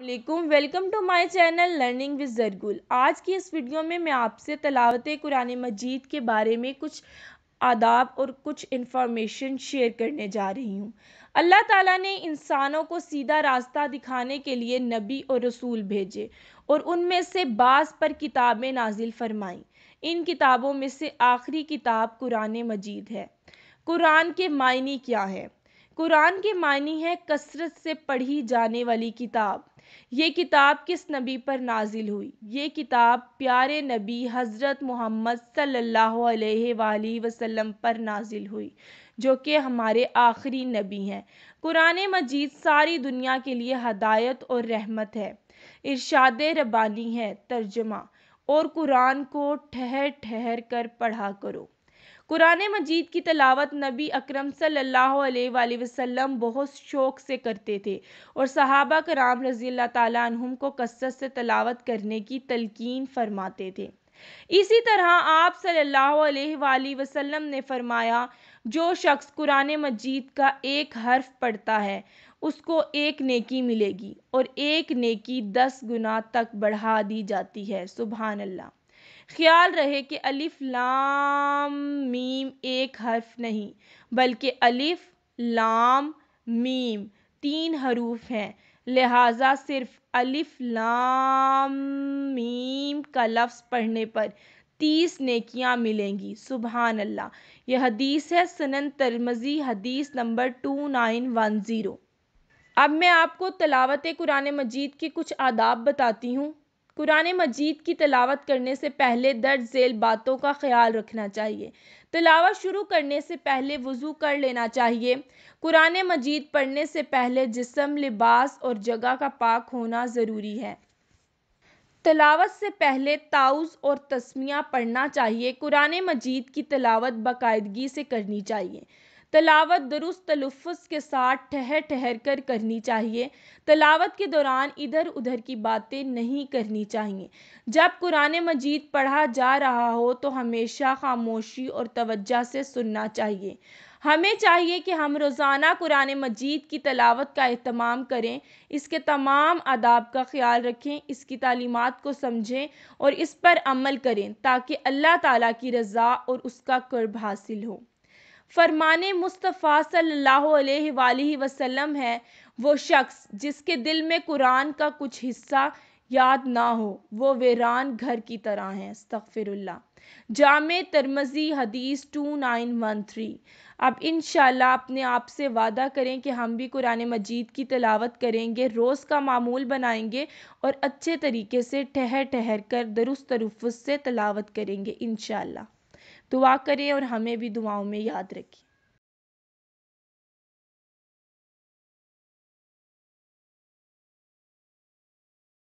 welcome to my channel learning with जरगुल आज की इस वीडियो में मैं आपसे तलावत कुरान मजीद के बारे में कुछ आदाब और कुछ इन्फॉर्मेशन शेयर करने जा रही हूँ अल्लाह ताला ने इंसानों को सीधा रास्ता दिखाने के लिए नबी और रसूल भेजे और उनमें से बास पर किताबें नाजिल फरमाईं इन किताबों में से आखिरी किताब कुरान मजीद है कुरान के मायने क्या है कुरान के मायने है कसरत से पढ़ी जाने वाली किताब ये किताब किस नबी पर नाजिल हुई ये किताब प्यारे नबी हज़रत मोहम्मद सल्लल्लाहु अलैहि वसल्लम पर नाजिल हुई जो कि हमारे आखिरी नबी हैं कुरान मजीद सारी दुनिया के लिए हदायत और रहमत है इरशाद रबानी है तर्जमा और कुरान को ठहर ठहर कर पढ़ा करो कुरान मजीद की तलावत नबी अकरम सल्लल्लाहु अलैहि वसल्लम बहुत शौक़ से करते थे और सहाबा कराम रज़ी तुम को कसरत से तलावत करने की तलकिन फरमाते थे इसी तरह आप सल्लल्लाहु अलैहि वसल्लम ने फरमाया जो शख्स कुरान मजीद का एक हर्फ पढ़ता है उसको एक नेकी मिलेगी और एक नेकी दस गुना तक बढ़ा दी जाती है सुबहानल्ला ख्याल रहे कि अलिफ लाम मीम एक हर्फ नहीं बल्कि अलिफ लाम मीम तीन हरूफ हैं लिहाजा सिर्फ अलिफ लाम मीम का लफ्स पढ़ने पर तीस नेकियां मिलेंगी सुबहान अल्लाह यह हदीस है सनन तरमज़ी हदीस number two nine one zero अब मैं आपको तलावत कुरान मजीद के कुछ आदाब बताती हूँ कुरान मजीद की तलावत करने से पहले दर्ज झेल बातों का ख्याल रखना चाहिए तलावत शुरू करने से पहले वज़ू कर लेना चाहिए कुरान मजीद पढ़ने से पहले जिसम लिबास और जगह का पाक होना ज़रूरी है तलावत से पहले ताउज़ और तस्मिया पढ़ना चाहिए कुरान मजीद की तलावत बाकायदगी से करनी चाहिए तलावत दुरुस्त तलफ़ के साथ ठहर ठहर कर करनी चाहिए तलावत के दौरान इधर उधर की बातें नहीं करनी चाहिए जब कुरान मजीद पढ़ा जा रहा हो तो हमेशा खामोशी और तवज्जा से सुनना चाहिए हमें चाहिए कि हम रोज़ाना कुरान मजीद की तलावत का अहतमाम करें इसके तमाम आदाब का ख्याल रखें इसकी तालीमत को समझें और इस पर अमल करें ताकि अल्लाह ताला की रज़ा और उसका कर्ब हासिल हो फरमान मुस्तफ़ा सल्लल्लाहु अलैहि वसल्लम है वो शख्स जिसके दिल में कुरान का कुछ हिस्सा याद ना हो वो वेरान घर की तरह हैं तफ़िरल्ला जाम तरमज़ी हदीस टू नाइन वन थ्री अब इन अपने आप से वादा करें कि हम भी कुरान मजीद की तलावत करेंगे रोज़ का मामूल बनाएंगे और अच्छे तरीके से ठहर ठहर कर दुरुस्त तरफ़ से तलावत करेंगे इन दुआ करें और हमें भी दुआओं में याद रखें